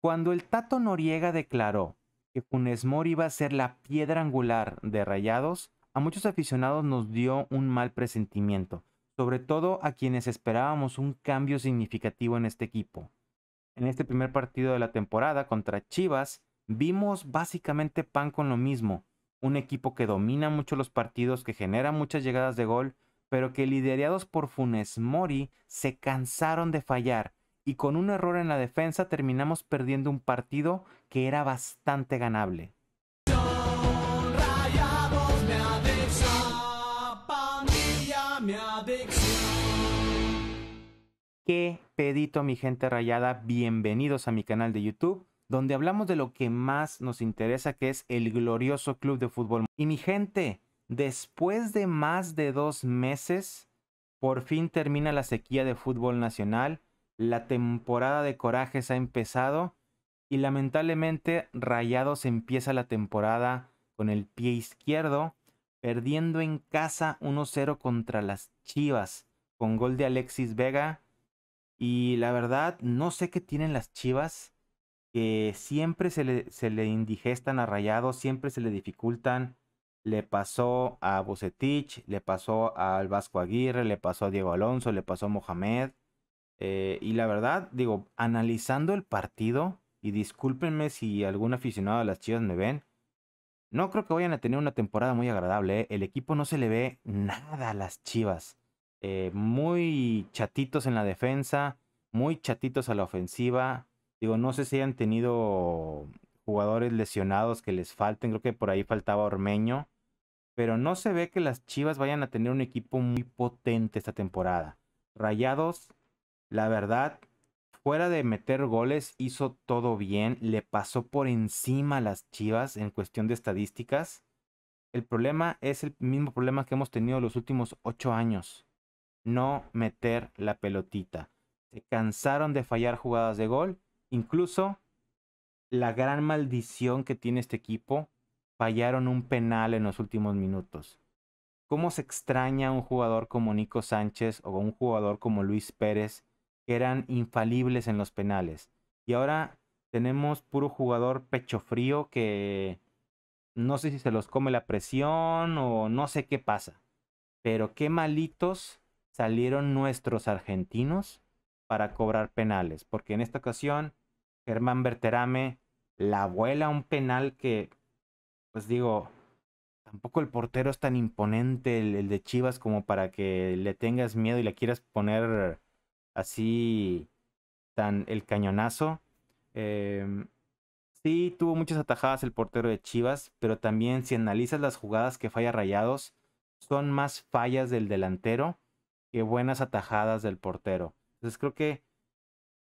Cuando el Tato Noriega declaró que Funes Mori iba a ser la piedra angular de Rayados, a muchos aficionados nos dio un mal presentimiento, sobre todo a quienes esperábamos un cambio significativo en este equipo. En este primer partido de la temporada contra Chivas, vimos básicamente pan con lo mismo, un equipo que domina mucho los partidos, que genera muchas llegadas de gol, pero que liderados por Funes Mori se cansaron de fallar y con un error en la defensa terminamos perdiendo un partido que era bastante ganable. Qué pedito mi gente rayada, bienvenidos a mi canal de YouTube donde hablamos de lo que más nos interesa, que es el glorioso club de fútbol. Y mi gente, después de más de dos meses, por fin termina la sequía de fútbol nacional la temporada de corajes ha empezado y lamentablemente Rayados empieza la temporada con el pie izquierdo, perdiendo en casa 1-0 contra las Chivas, con gol de Alexis Vega. Y la verdad, no sé qué tienen las Chivas, que siempre se le, indigestan a Rayados, siempre se le dificultan. Le pasó a Bucetich, le pasó al Vasco Aguirre, le pasó a Diego Alonso, le pasó a Mohamed. Eh, y la verdad, digo, analizando el partido, y discúlpenme si algún aficionado a las chivas me ven, no creo que vayan a tener una temporada muy agradable. ¿eh? El equipo no se le ve nada a las chivas. Eh, muy chatitos en la defensa, muy chatitos a la ofensiva. Digo, no sé si hayan tenido jugadores lesionados que les falten. Creo que por ahí faltaba Ormeño. Pero no se ve que las Chivas vayan a tener un equipo muy potente esta temporada. Rayados la verdad, fuera de meter goles, hizo todo bien, le pasó por encima a las Chivas en cuestión de estadísticas. El problema es el mismo problema que hemos tenido los últimos ocho años. No meter la pelotita. Se cansaron de fallar jugadas de gol. Incluso la gran maldición que tiene este equipo, fallaron un penal en los últimos minutos. ¿Cómo se extraña un jugador como Nico Sánchez o un jugador como Luis Pérez que eran infalibles en los penales. Y ahora tenemos puro jugador pecho frío que no sé si se los come la presión o no sé qué pasa. Pero qué malitos salieron nuestros argentinos para cobrar penales. Porque en esta ocasión Germán Berterame la vuela un penal que, pues digo, tampoco el portero es tan imponente, el de Chivas, como para que le tengas miedo y le quieras poner así tan el cañonazo. Em, sí, tuvo muchas atajadas el portero de Chivas, pero también si analizas las jugadas que falla Rayados, son más fallas del delantero que buenas atajadas del portero. Entonces creo que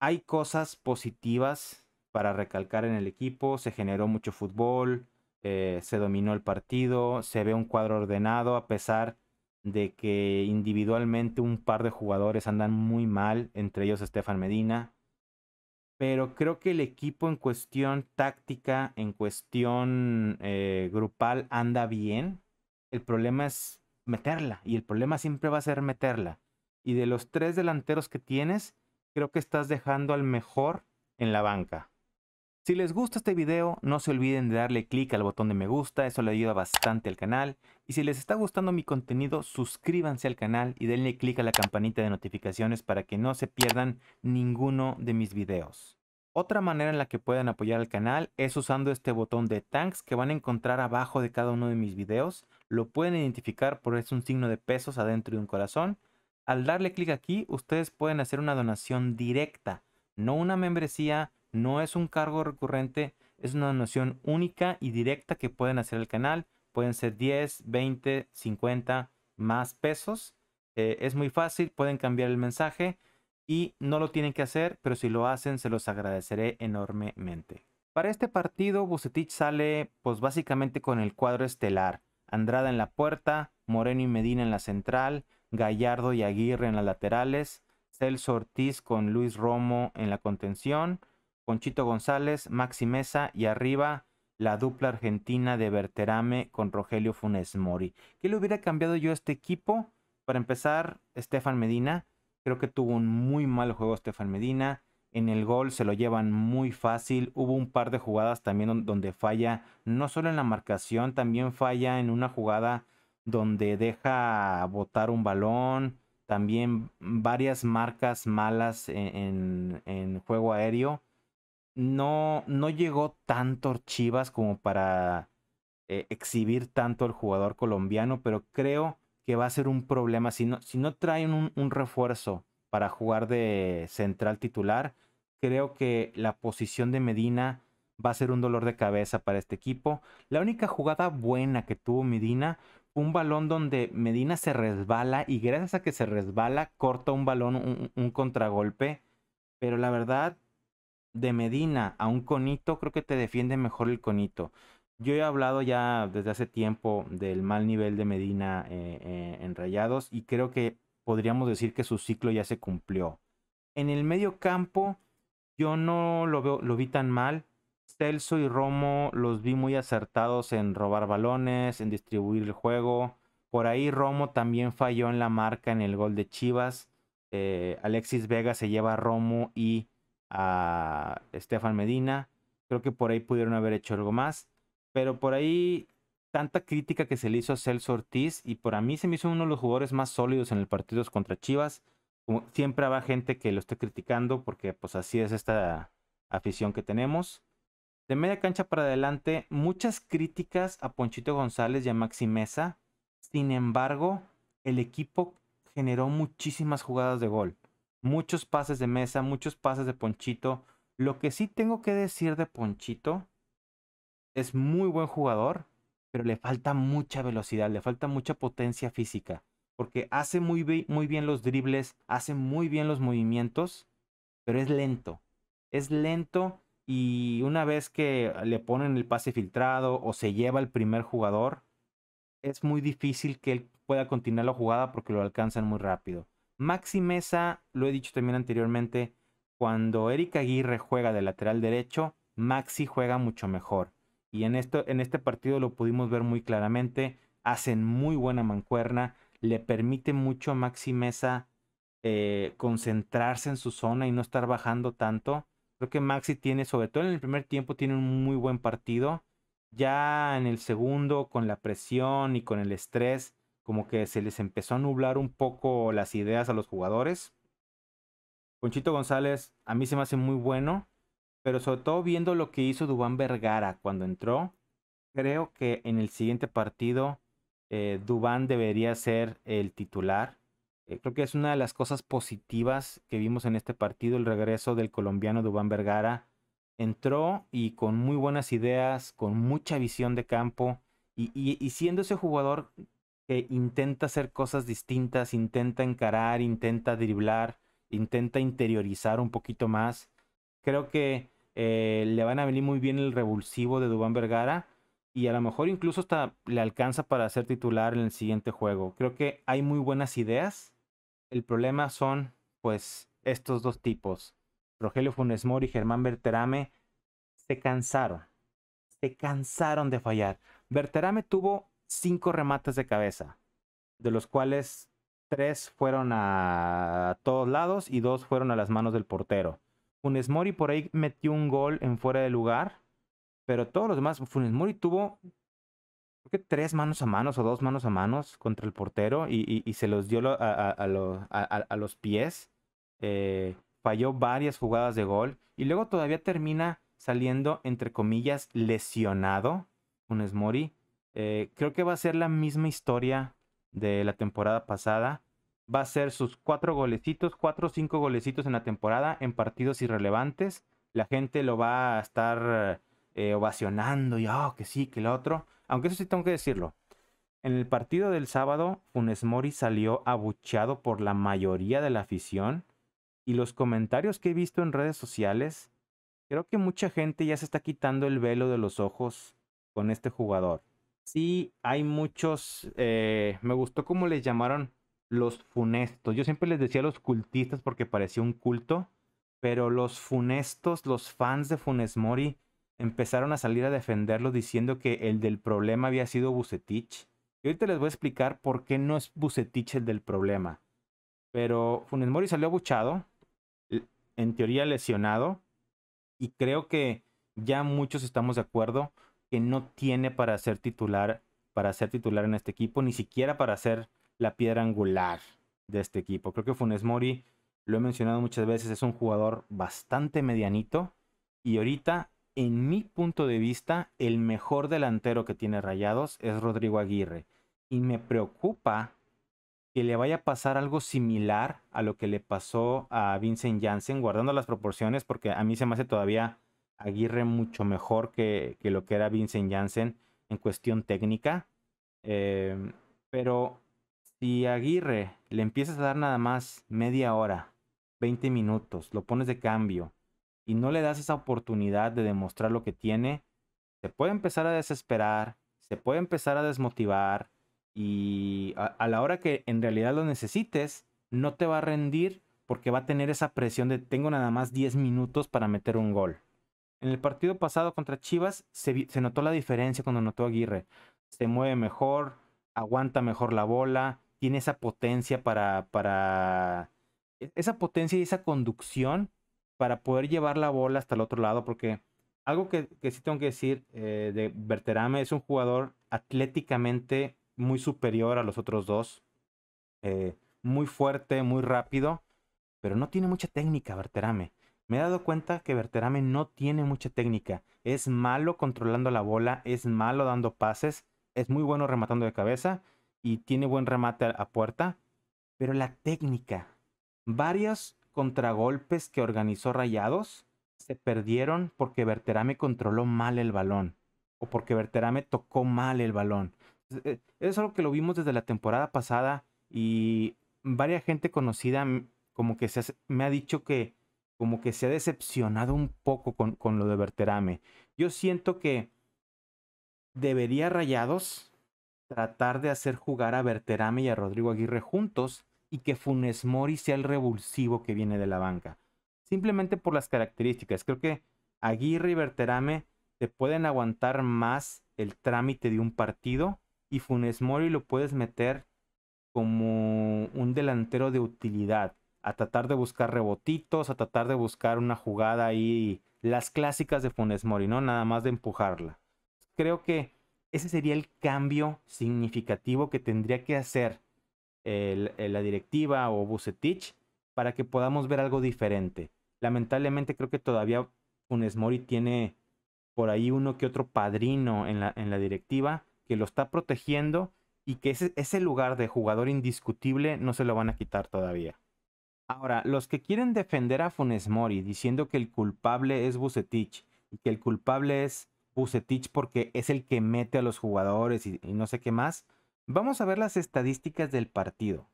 hay cosas positivas para recalcar en el equipo, se generó mucho fútbol, eh, se dominó el partido, se ve un cuadro ordenado a pesar de que individualmente un par de jugadores andan muy mal, entre ellos Estefan Medina, pero creo que el equipo en cuestión táctica, en cuestión eh, grupal, anda bien. El problema es meterla y el problema siempre va a ser meterla. Y de los tres delanteros que tienes, creo que estás dejando al mejor en la banca. Si les gusta este video, no se olviden de darle clic al botón de me gusta, eso le ayuda bastante al canal. Y si les está gustando mi contenido, suscríbanse al canal y denle clic a la campanita de notificaciones para que no se pierdan ninguno de mis videos. Otra manera en la que pueden apoyar al canal es usando este botón de thanks que van a encontrar abajo de cada uno de mis videos. Lo pueden identificar por es un signo de pesos adentro de un corazón. Al darle clic aquí, ustedes pueden hacer una donación directa, no una membresía, no es un cargo recurrente, es una donación única y directa que pueden hacer el canal. Pueden ser 10, 20, 50 más pesos. Eh, es muy fácil, pueden cambiar el mensaje y no lo tienen que hacer, pero si lo hacen se los agradeceré enormemente. Para este partido, Bucetich sale pues básicamente con el cuadro estelar. Andrada en la puerta, Moreno y Medina en la central, Gallardo y Aguirre en las laterales, Celso Ortiz con Luis Romo en la contención, Conchito González, Maxi Mesa y arriba la dupla argentina de Berterame con Rogelio Funes Mori. ¿Qué le hubiera cambiado yo a este equipo? Para empezar, Estefan Medina. Creo que tuvo un muy mal juego Estefan Medina. En el gol se lo llevan muy fácil. Hubo un par de jugadas también donde falla, no solo en la marcación, también falla en una jugada donde deja botar un balón. También varias marcas malas e-, en, en juego aéreo no, no llegó tanto Chivas como para eh, exhibir tanto al jugador colombiano, pero creo que va a ser un problema. Si no, si no traen un, refuerzo para jugar de central titular, creo que la posición de Medina va a ser un dolor de cabeza para este equipo. La única jugada buena que tuvo Medina fue un balón donde Medina se resbala y gracias a que se resbala corta un balón, un contragolpe. Pero la verdad, de Medina a un conito, creo que te defiende mejor el conito. Yo he hablado ya desde hace tiempo del mal nivel de Medina eh, eh, en Rayados y creo que podríamos decir que su ciclo ya se cumplió. En el medio campo yo no lo, veo, lo vi tan mal. Celso y Romo los vi muy acertados en robar balones, en distribuir el juego. Por ahí Romo también falló en la marca en el gol de Chivas. Eh, Alexis Vega se lleva a Romo y a Estefan Medina. Creo que por ahí pudieron haber hecho algo más. Pero por ahí tanta crítica que se le hizo a Celso Ortiz y por a mí se me hizo uno de los jugadores más sólidos en el partido contra Chivas. siempre habrá gente que lo esté criticando porque pues así es esta afición que tenemos. De media cancha para adelante, muchas críticas a Ponchito González y a Maxi Mesa. Sin embargo, el equipo generó muchísimas jugadas de gol muchos pases de mesa, muchos pases de Ponchito. Lo que sí tengo que decir de Ponchito es muy buen jugador, pero le falta mucha velocidad, le falta mucha potencia física, porque hace muy, muy bien los dribles, hace muy bien los movimientos, pero es lento. Es lento y una vez que le ponen el pase filtrado o se lleva el primer jugador, es muy difícil que él pueda continuar la jugada porque lo alcanzan muy rápido. Maxi Mesa, lo he dicho también anteriormente, cuando Eric Aguirre juega de lateral derecho, Maxi juega mucho mejor. Y en, esto, en este partido lo pudimos ver muy claramente. Hacen muy buena mancuerna. Le permite mucho a Maxi Mesa eh, concentrarse en su zona y no estar bajando tanto. Creo que Maxi tiene, sobre todo en el primer tiempo, tiene un muy buen partido. Ya en el segundo, con la presión y con el estrés, como que se les empezó a nublar un poco las ideas a los jugadores. Conchito González a mí se me hace muy bueno, pero sobre todo viendo lo que hizo Dubán Vergara cuando entró, creo que en el siguiente partido eh, Dubán debería ser el titular. Eh, creo que es una de las cosas positivas que vimos en este partido, el regreso del colombiano Dubán Vergara. Entró y con muy buenas ideas, con mucha visión de campo y, y siendo ese jugador intenta hacer cosas distintas, intenta encarar, intenta driblar, intenta interiorizar un poquito más. Creo que eh, le van a venir muy bien el revulsivo de Dubán Vergara y a lo mejor incluso hasta le alcanza para ser titular en el siguiente juego. Creo que hay muy buenas ideas. El problema son, pues, estos dos tipos. Rogelio Funes y Germán Berterame se cansaron. Se cansaron de fallar. Berterame tuvo cinco remates de cabeza, de los cuales tres fueron a todos lados y dos fueron a las manos del portero. Funes Mori por ahí metió un gol en fuera de lugar, pero todos los demás, Funes Mori tuvo tres manos a manos o dos manos a manos contra el portero y, se los dio a, los pies. Eh, falló varias jugadas de gol y luego todavía termina saliendo, entre comillas, lesionado Funes Mori eh, creo que va a ser la misma historia de la temporada pasada. Va a ser sus cuatro golecitos, cuatro o cinco golecitos en la temporada en partidos irrelevantes. La gente lo va a estar eh, ovacionando y, oh, que sí, que lo otro. Aunque eso sí tengo que decirlo. En el partido del sábado, Funes Mori salió abucheado por la mayoría de la afición. Y los comentarios que he visto en redes sociales, creo que mucha gente ya se está quitando el velo de los ojos con este jugador sí hay muchos, eh, me gustó cómo les llamaron los funestos. Yo siempre les decía los cultistas porque parecía un culto, pero los funestos, los fans de Funes Mori, empezaron a salir a defenderlo diciendo que el del problema había sido Bucetich. Y ahorita les voy a explicar por qué no es Bucetich el del problema. Pero Funes Mori salió abuchado, en teoría lesionado, y creo que ya muchos estamos de acuerdo que no tiene para ser titular, para ser titular en este equipo, ni siquiera para ser la piedra angular de este equipo. Creo que Funes Mori, lo he mencionado muchas veces, es un jugador bastante medianito y ahorita, en mi punto de vista, el mejor delantero que tiene Rayados es Rodrigo Aguirre y me preocupa que le vaya a pasar algo similar a lo que le pasó a Vincent Janssen, guardando las proporciones, porque a mí se me hace todavía Aguirre mucho mejor que, lo que era Vincent Janssen en cuestión técnica. Em, pero si Aguirre le empiezas a dar nada más media hora, 20 minutos, lo pones de cambio y no le das esa oportunidad de demostrar lo que tiene, se puede empezar a desesperar, se puede empezar a desmotivar y a, a la hora que en realidad lo necesites, no te va a rendir porque va a tener esa presión de tengo nada más 10 minutos para meter un gol. En el partido pasado contra Chivas se, notó la diferencia cuando notó Aguirre. Se mueve mejor, aguanta mejor la bola, tiene esa potencia para, para e, esa potencia y esa conducción para poder llevar la bola hasta el otro lado, porque algo que, sí tengo que decir eh, de Berterame es un jugador atléticamente muy superior a los otros dos, eh, muy fuerte, muy rápido, pero no tiene mucha técnica Berterame. Me he dado cuenta que Berterame no tiene mucha técnica. Es malo controlando la bola, es malo dando pases, es muy bueno rematando de cabeza y tiene buen remate a puerta. Pero la técnica, varios contragolpes que organizó Rayados se perdieron porque Berterame controló mal el balón o porque Berterame tocó mal el balón. es eh, algo que lo vimos desde la temporada pasada y varia gente conocida como que se me ha dicho que como que se ha decepcionado un poco con, lo de Berterame. Yo siento que debería Rayados tratar de hacer jugar a Berterame y a Rodrigo Aguirre juntos y que Funes Mori sea el revulsivo que viene de la banca. Simplemente por las características. Creo que Aguirre y Berterame te pueden aguantar más el trámite de un partido y Funes Mori lo puedes meter como un delantero de utilidad a tratar de buscar rebotitos, a tratar de buscar una jugada ahí, las clásicas de Funes Mori, ¿no? Nada más de empujarla. Creo que ese sería el cambio significativo que tendría que hacer eh, la directiva o Bucetich para que podamos ver algo diferente. Lamentablemente creo que todavía Funes Mori tiene por ahí uno que otro padrino en la, en la directiva que lo está protegiendo y que ese, ese lugar de jugador indiscutible no se lo van a quitar todavía. Ahora, los que quieren defender a Funes Mori diciendo que el culpable es Bucetich y que el culpable es Bucetich porque es el que mete a los jugadores y, no sé qué más, vamos a ver las estadísticas del partido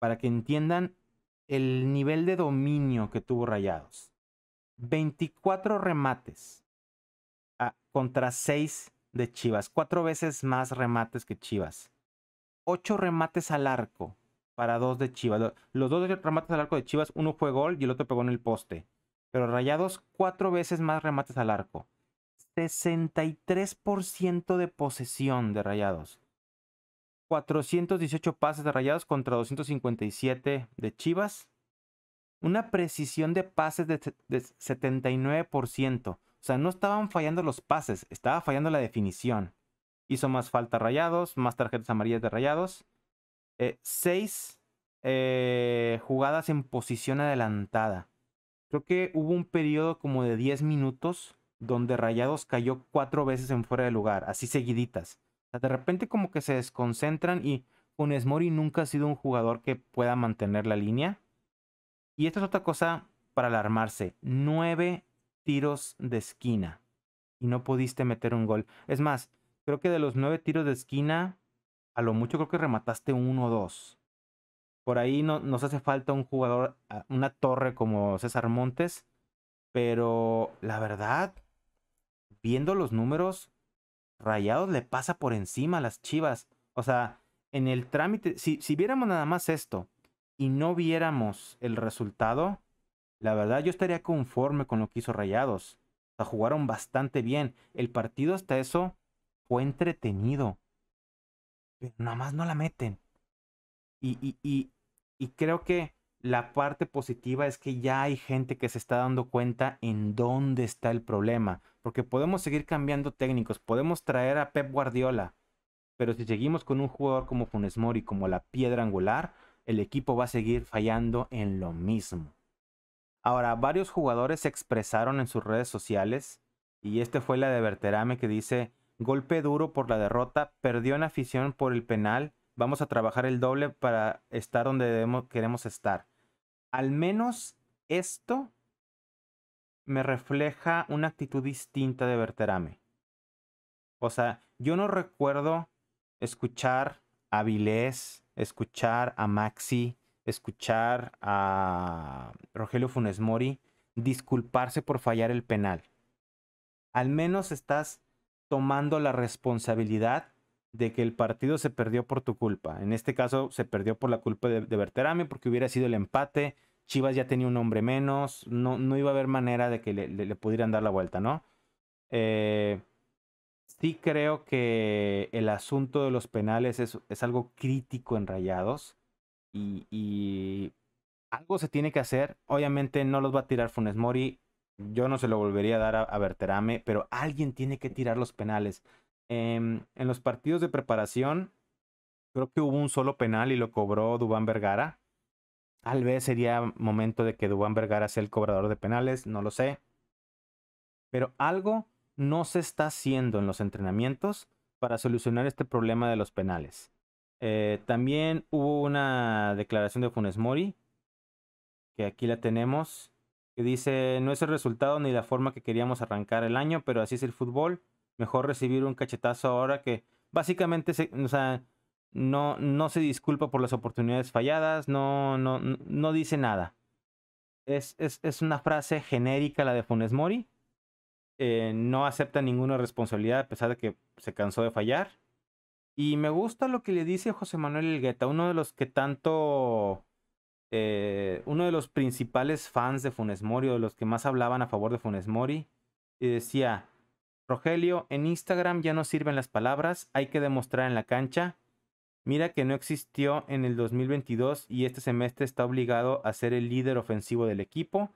para que entiendan el nivel de dominio que tuvo Rayados. 24 remates ah, contra 6 de Chivas, 4 veces más remates que Chivas. 8 remates al arco, para dos de Chivas. Los dos remates al arco de Chivas, uno fue gol y el otro pegó en el poste. Pero Rayados, cuatro veces más remates al arco. 63% de posesión de Rayados. 418 pases de Rayados contra 257 de Chivas. Una precisión de pases de, de 79%. O sea, no estaban fallando los pases, estaba fallando la definición. Hizo más falta Rayados, más tarjetas amarillas de Rayados. 6 eh, seis eh, jugadas en posición adelantada. Creo que hubo un periodo como de 10 minutos donde Rayados cayó cuatro veces en fuera de lugar, así seguiditas. de repente como que se desconcentran y Unes Mori nunca ha sido un jugador que pueda mantener la línea. Y esta es otra cosa para alarmarse. Nueve tiros de esquina. Y no pudiste meter un gol. Es más, creo que de los nueve tiros de esquina, a lo mucho creo que remataste uno o dos. Por ahí no, nos hace falta un jugador, ah, una torre como César Montes, pero la verdad, viendo los números, Rayados le pasa por encima a las Chivas. O sea, en el trámite, si, si viéramos nada más esto y no viéramos el resultado, la verdad yo estaría conforme con lo que hizo Rayados. O sea, jugaron bastante bien. El partido hasta eso fue entretenido nada más no la meten. Y, y, creo que la parte positiva es que ya hay gente que se está dando cuenta en dónde está el problema. Porque podemos seguir cambiando técnicos, podemos traer a Pep Guardiola, pero si seguimos con un jugador como Funes Mori como la piedra angular, el equipo va a seguir fallando en lo mismo. Ahora, varios jugadores se expresaron en sus redes sociales y este fue la de Berterame que dice, Golpe duro por la derrota, perdió en afición por el penal. Vamos a trabajar el doble para estar donde queremos estar. Al menos esto me refleja una actitud distinta de Berterame. O sea, yo no recuerdo escuchar a Vilés, escuchar a Maxi, escuchar a Rogelio Funes Mori disculparse por fallar el penal. Al menos estás tomando la responsabilidad de que el partido se perdió por tu culpa. En este caso se perdió por la culpa de, de Berterame porque hubiera sido el empate. Chivas ya tenía un hombre menos. No, no iba a haber manera de que le, pudieran dar la vuelta, ¿no? Eh, sí creo que el asunto de los penales es, algo crítico en Rayados. y, algo se tiene que hacer. Obviamente no los va a tirar Funes Mori yo no se lo volvería a dar a, Berterame, pero alguien tiene que tirar los penales. Em, en los partidos de preparación, creo que hubo un solo penal y lo cobró Dubán Vergara. Tal vez sería momento de que Dubán Vergara sea el cobrador de penales, no lo sé. Pero algo no se está haciendo en los entrenamientos para solucionar este problema de los penales. Eh, también hubo una declaración de Funes Mori, que aquí la tenemos, que dice, no es el resultado ni la forma que queríamos arrancar el año, pero así es el fútbol. Mejor recibir un cachetazo ahora que básicamente, o sea, no, no se disculpa por las oportunidades falladas, no, no, no dice nada. Es, es, es una frase genérica la de Funes Mori. Eh, no acepta ninguna responsabilidad a pesar de que se cansó de fallar. Y me gusta lo que le dice José Manuel Elgueta, uno de los que tanto eh, uno de los principales fans de Funes Mori, o de los que más hablaban a favor de Funes Mori, y decía, Rogelio, en Instagram ya no sirven las palabras, hay que demostrar en la cancha. Mira que no existió en el 2022 y este semestre está obligado a ser el líder ofensivo del equipo,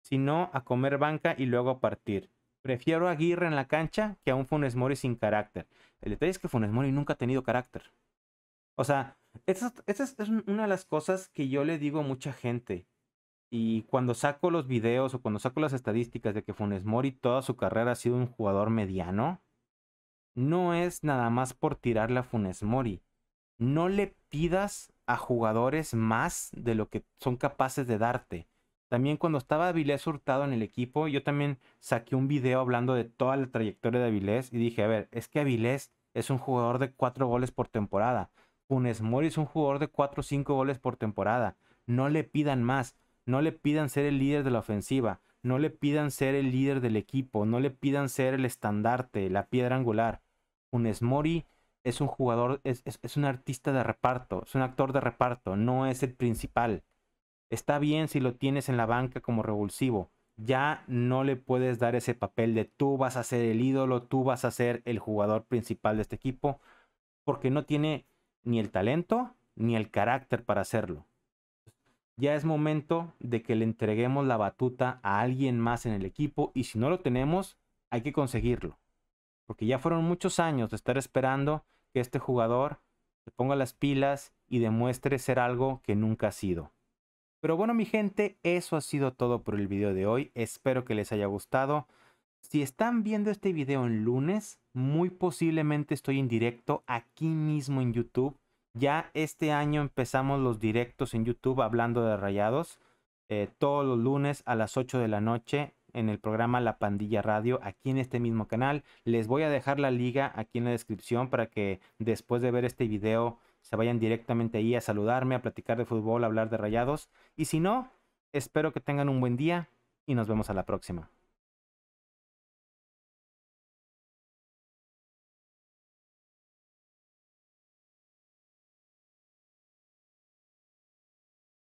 sino a comer banca y luego a partir. Prefiero a Aguirre en la cancha que a un Funes Mori sin carácter. El detalle es que Funes Mori nunca ha tenido carácter. O sea, esa, es una de las cosas que yo le digo a mucha gente. Y cuando saco los videos o cuando saco las estadísticas de que Funes Mori toda su carrera ha sido un jugador mediano, no es nada más por tirarle a Funes Mori. No le pidas a jugadores más de lo que son capaces de darte. También cuando estaba Avilés Hurtado en el equipo, yo también saqué un video hablando de toda la trayectoria de Avilés y dije, a ver, es que Avilés es un jugador de cuatro goles por temporada un Mori es un jugador de 4 o 5 goles por temporada. No le pidan más. No le pidan ser el líder de la ofensiva. No le pidan ser el líder del equipo. No le pidan ser el estandarte, la piedra angular. un Mori es un jugador, es un artista de reparto. Es un actor de reparto. No es el principal. Está bien si lo tienes en la banca como revulsivo. Ya no le puedes dar ese papel de tú vas a ser el ídolo, tú vas a ser el jugador principal de este equipo, porque no tiene ni el talento ni el carácter para hacerlo. Ya es momento de que le entreguemos la batuta a alguien más en el equipo y si no lo tenemos, hay que conseguirlo. Porque ya fueron muchos años de estar esperando que este jugador se ponga las pilas y demuestre ser algo que nunca ha sido. Pero bueno mi gente, eso ha sido todo por el video de hoy. Espero que les haya gustado. Si están viendo este video en lunes, muy posiblemente estoy en directo aquí mismo en YouTube. Ya este año empezamos los directos en YouTube hablando de rayados. Eh, todos los lunes a las 8 de la noche en el programa La Pandilla Radio aquí en este mismo canal. Les voy a dejar la liga aquí en la descripción para que después de ver este video se vayan directamente ahí a saludarme, a platicar de fútbol, a hablar de rayados. Y si no, espero que tengan un buen día y nos vemos a la próxima.